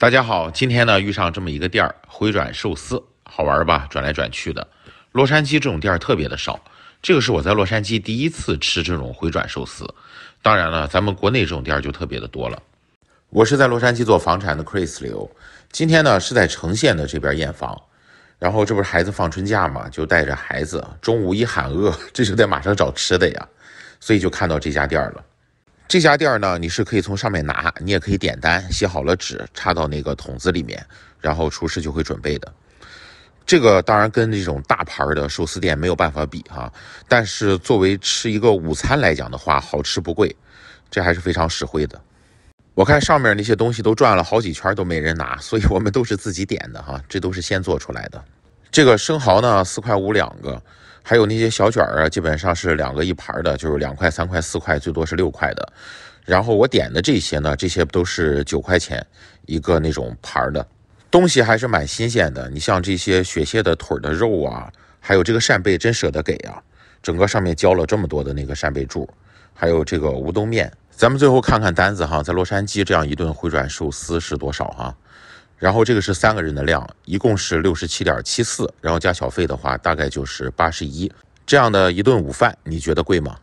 大家好，今天呢遇上这么一个店儿，回转寿司，好玩吧？转来转去的，洛杉矶这种店儿特别的少。这个是我在洛杉矶第一次吃这种回转寿司，当然了，咱们国内这种店儿就特别的多了。我是在洛杉矶做房产的 Chris l 今天呢是在城县的这边验房，然后这不是孩子放春假嘛，就带着孩子，中午一喊饿，这就得马上找吃的呀，所以就看到这家店儿了。这家店儿呢，你是可以从上面拿，你也可以点单，写好了纸插到那个筒子里面，然后厨师就会准备的。这个当然跟那种大牌儿的寿司店没有办法比哈，但是作为吃一个午餐来讲的话，好吃不贵，这还是非常实惠的。我看上面那些东西都转了好几圈都没人拿，所以我们都是自己点的哈，这都是先做出来的。这个生蚝呢，四块五两个。还有那些小卷儿啊，基本上是两个一盘的，就是两块、三块、四块，最多是六块的。然后我点的这些呢，这些都是九块钱一个那种盘儿的东西，还是蛮新鲜的。你像这些雪蟹的腿的肉啊，还有这个扇贝，真舍得给啊！整个上面浇了这么多的那个扇贝柱，还有这个乌冬面。咱们最后看看单子哈，在洛杉矶这样一顿回转寿司是多少啊？然后这个是三个人的量，一共是六十七点七四，然后加小费的话，大概就是八十一，这样的一顿午饭，你觉得贵吗？